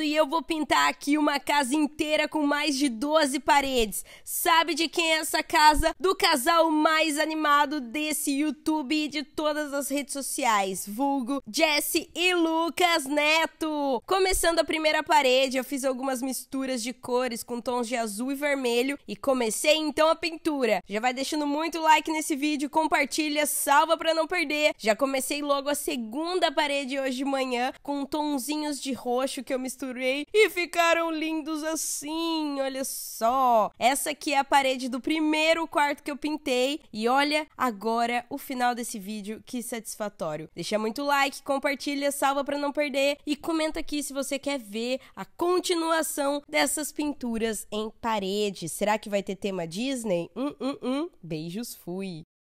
e eu vou pintar aqui uma casa inteira com mais de 12 paredes. Sabe de quem é essa casa? Do casal mais animado desse YouTube e de todas as redes sociais, vulgo Jesse e Lucas Neto. Começando a primeira parede, eu fiz algumas misturas de cores com tons de azul e vermelho e comecei então a pintura. Já vai deixando muito like nesse vídeo, compartilha, salva para não perder. Já comecei logo a segunda parede hoje de manhã com tonzinhos de roxo que eu misturei costurei e ficaram lindos assim, olha só. Essa aqui é a parede do primeiro quarto que eu pintei e olha agora o final desse vídeo, que satisfatório. Deixa muito like, compartilha, salva para não perder e comenta aqui se você quer ver a continuação dessas pinturas em parede. Será que vai ter tema Disney? Hum, hum, hum. Beijos, fui!